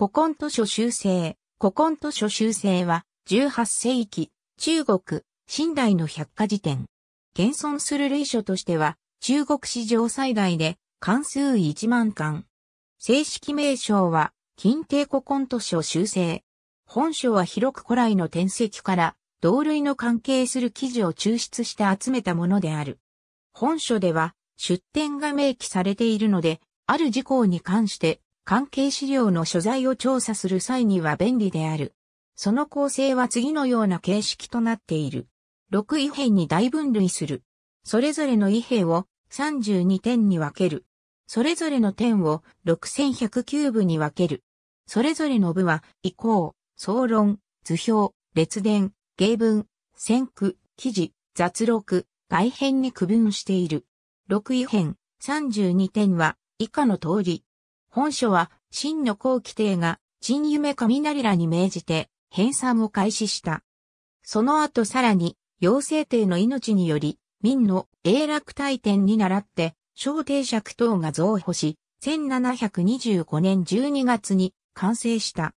古今図書修正。古今図書修正は、18世紀、中国、新代の百科事典。現存する類書としては、中国史上最大で、関数1万巻。正式名称は、近帝古今図書修正。本書は広く古来の典籍から、同類の関係する記事を抽出して集めたものである。本書では、出典が明記されているので、ある事項に関して、関係資料の所在を調査する際には便利である。その構成は次のような形式となっている。6異変に大分類する。それぞれの異変を32点に分ける。それぞれの点を6109部に分ける。それぞれの部は、移行、総論、図表、列伝、芸文、選句、記事、雑録、外編に区分している。6異編32点は以下の通り、本書は、真の後期帝が、陳夢雷らに命じて、編纂を開始した。その後さらに、妖精帝の命により、民の永楽大典に倣って、小帝釈等が増補し、1725年12月に完成した。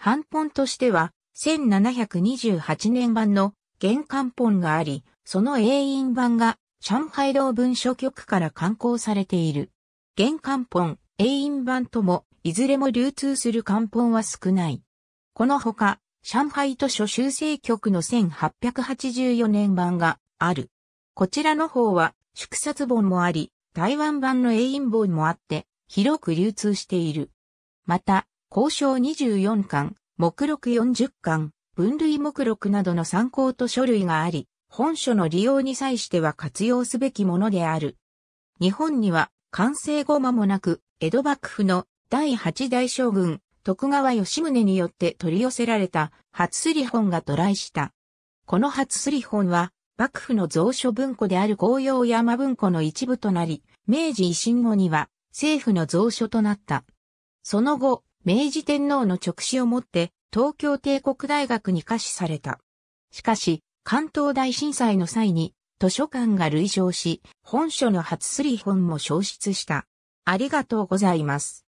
版本としては、1728年版の玄関本があり、その永遠版が上海道文書局から刊行されている。玄関本、英印版とも、いずれも流通する漢本は少ない。このほか、上海図書修正局の1884年版がある。こちらの方は、祝冊本もあり、台湾版の英印本もあって、広く流通している。また、交渉24巻、目録40巻、分類目録などの参考と書類があり、本書の利用に際しては活用すべきものである。日本には完成後間もなく、江戸幕府の第八代将軍、徳川吉宗によって取り寄せられた、初すり本が渡来した。この初すり本は、幕府の蔵書文庫である紅葉山文庫の一部となり、明治維新後には政府の蔵書となった。その後、明治天皇の直視をもって東京帝国大学に下視された。しかし、関東大震災の際に図書館が累乗し、本書の初り本も消失した。ありがとうございます。